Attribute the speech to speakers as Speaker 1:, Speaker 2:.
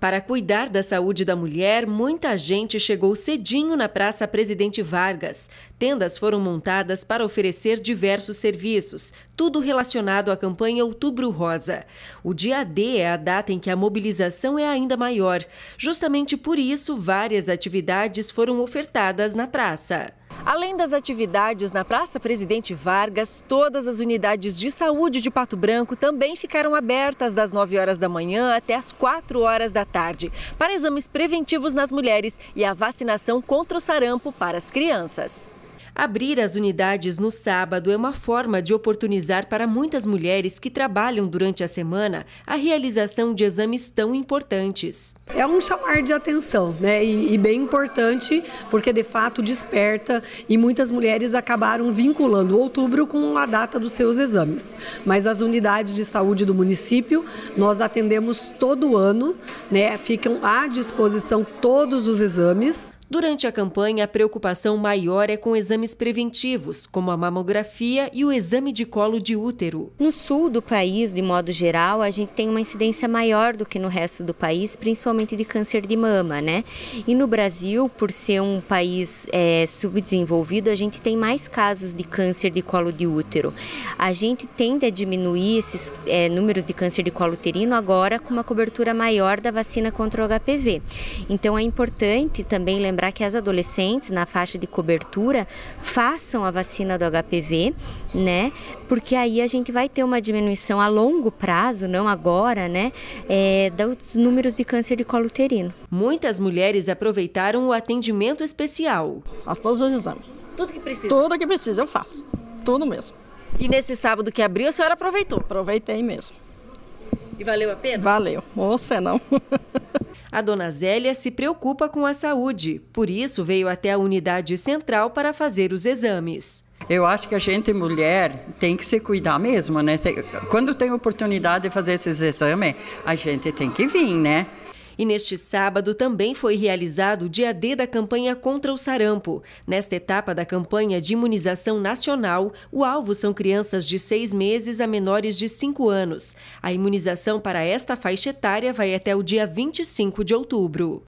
Speaker 1: Para cuidar da saúde da mulher, muita gente chegou cedinho na Praça Presidente Vargas. Tendas foram montadas para oferecer diversos serviços, tudo relacionado à campanha Outubro Rosa. O dia D é a data em que a mobilização é ainda maior. Justamente por isso, várias atividades foram ofertadas na praça. Além das atividades na Praça Presidente Vargas, todas as unidades de saúde de Pato Branco também ficaram abertas das 9 horas da manhã até as 4 horas da tarde, para exames preventivos nas mulheres e a vacinação contra o sarampo para as crianças. Abrir as unidades no sábado é uma forma de oportunizar para muitas mulheres que trabalham durante a semana a realização de exames tão importantes.
Speaker 2: É um chamar de atenção, né? E, e bem importante, porque de fato desperta e muitas mulheres acabaram vinculando outubro com a data dos seus exames. Mas as unidades de saúde do município nós atendemos todo ano, né? Ficam à disposição todos os exames. Durante a campanha, a preocupação
Speaker 1: maior é com exames preventivos, como a mamografia e o exame de colo de útero.
Speaker 3: No sul do país, de modo geral, a gente tem uma incidência maior do que no resto do país, principalmente de câncer de mama, né? E no Brasil, por ser um país é, subdesenvolvido, a gente tem mais casos de câncer de colo de útero. A gente tende a diminuir esses é, números de câncer de colo uterino agora com uma cobertura maior da vacina contra o HPV. Então é importante também lembrar lembrar que as adolescentes na faixa de cobertura façam a vacina do HPV, né? Porque aí a gente vai ter uma diminuição a longo prazo, não agora, né? É, dos números de câncer de colo uterino.
Speaker 1: Muitas mulheres aproveitaram o atendimento especial. Faz todos os exames. Tudo que precisa? Tudo que precisa, eu faço. Tudo mesmo. E nesse sábado que abriu, a senhora aproveitou? Aproveitei mesmo. E valeu a pena? Valeu. Ou você não. A dona Zélia se preocupa com a saúde, por isso veio até a unidade central para fazer os exames. Eu acho que a gente, mulher, tem que se cuidar mesmo, né? Quando tem oportunidade de fazer esses exames, a gente tem que vir, né? E neste sábado também foi realizado o dia D da campanha contra o sarampo. Nesta etapa da campanha de imunização nacional, o alvo são crianças de seis meses a menores de cinco anos. A imunização para esta faixa etária vai até o dia 25 de outubro.